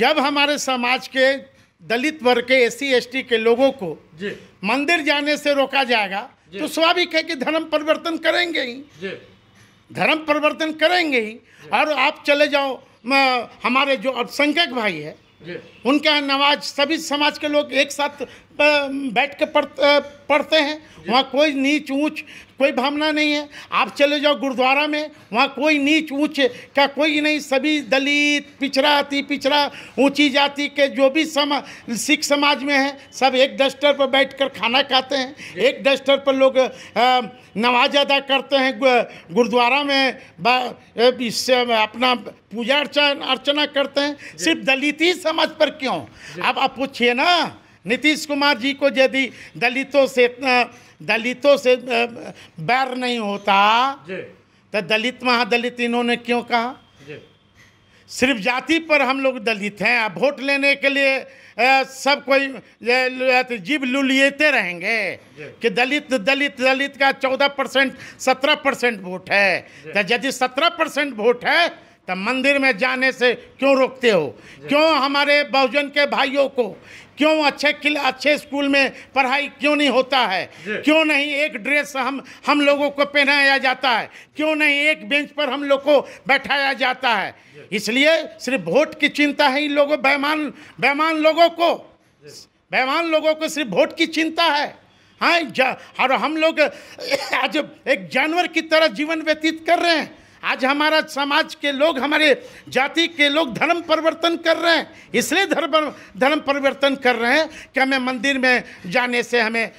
जब हमारे समाज के दलित वर्ग के एस सी के लोगों को मंदिर जाने से रोका जाएगा तो स्वाभाविक है कि धर्म परिवर्तन करेंगे ही धर्म परिवर्तन करेंगे ही और आप चले जाओ हमारे जो अल्पसंख्यक भाई है उनका नवाज सभी समाज के लोग एक साथ बैठ के पढ़ पढ़ते हैं वहाँ कोई नीच ऊँच कोई भावना नहीं है आप चले जाओ गुरुद्वारा में वहाँ कोई नीच ऊँच का कोई नहीं सभी दलित पिछड़ा अति पिछड़ा ऊंची जाति के जो भी समा सिख समाज में है सब एक डस्टर पर बैठकर खाना खाते हैं एक डस्टर पर लोग नमाज अदा करते हैं गुरुद्वारा में अपना पूजा अर्चना करते हैं सिर्फ दलित ही समाज पर क्यों अब आप पूछिए ना नीतीश कुमार जी को यदि दलितों से दलितों से बैर नहीं होता तो दलित महादलित इन्होंने क्यों कहा सिर्फ जाति पर हम लोग दलित हैं अब वोट लेने के लिए सब कोई तो जीव लुलियते रहेंगे कि दलित दलित दलित का चौदह परसेंट सत्रह परसेंट वोट है तो यदि सत्रह परसेंट वोट है तब मंदिर में जाने से क्यों रोकते हो क्यों हमारे बहुजन के भाइयों को क्यों अच्छे किल अच्छे स्कूल में पढ़ाई क्यों नहीं होता है क्यों नहीं एक ड्रेस हम हम लोगों को पहनाया जाता है क्यों नहीं एक बेंच पर हम लोग को बैठाया जाता है इसलिए सिर्फ वोट की चिंता है इन लोगों बेमान बेमान लोगों को बेमान लोगों को सिर्फ वोट की चिंता है हाँ और हम लोग आज एक जानवर की तरह जीवन व्यतीत कर रहे हैं आज हमारा समाज के लोग हमारे जाति के लोग धर्म परिवर्तन कर रहे हैं इसलिए धर्म धर्म परिवर्तन कर रहे हैं कि हमें मंदिर में जाने से हमें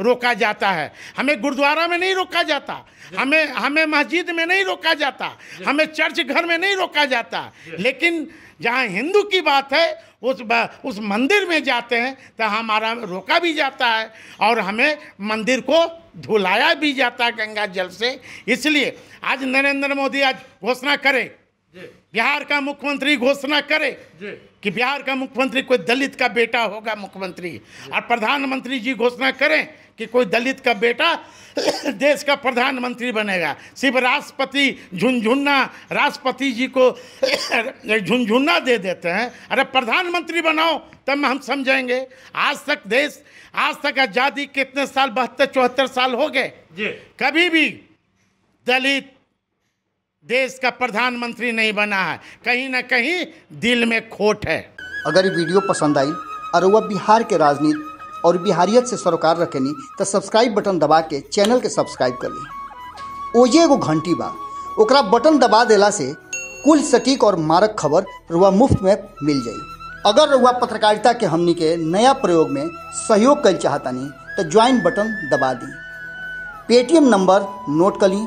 रोका जाता है हमें गुरुद्वारा में नहीं रोका जाता हमें हमें मस्जिद में नहीं रोका जाता हमें चर्च घर में नहीं रोका जाता लेकिन जहाँ हिंदू की बात है उस उस मंदिर में जाते हैं तो हमारा रोका भी जाता है और हमें मंदिर को धुलाया भी जाता है गंगा जल से इसलिए आज नरेंद्र मोदी आज घोषणा करें बिहार का मुख्यमंत्री घोषणा करे कि बिहार का मुख्यमंत्री कोई दलित का बेटा होगा मुख्यमंत्री और प्रधानमंत्री जी घोषणा करें कि कोई दलित का बेटा देश का प्रधानमंत्री बनेगा सिर्फ राष्ट्रपति झुनझुन्ना राष्ट्रपति जी को झुनझुन्ना दे देते हैं अरे प्रधानमंत्री बनाओ तब हम समझेंगे आज तक देश आज तक आज़ादी कितने साल बहत्तर चौहत्तर साल हो गए कभी भी दलित देश का प्रधानमंत्री नहीं बना है कहीं ना कहीं दिल में खोट है अगर ये वीडियो पसंद आई और वह बिहार के राजनीति और बिहारियत से सरोकार रखेनी तो सब्सक्राइब बटन दबा के चैनल के सब्सक्राइब कर ली ओजे एगो घंटी बा ओकरा बटन दबा देला से कुल सटीक और मारक खबर रुआ मुफ्त में मिल जाए अगर रुआ पत्रकारिता के हमनी के नया प्रयोग में सहयोग कर चाहतानी तो ज्वाइन बटन दबा दी पेटीएम नंबर नोट कर ली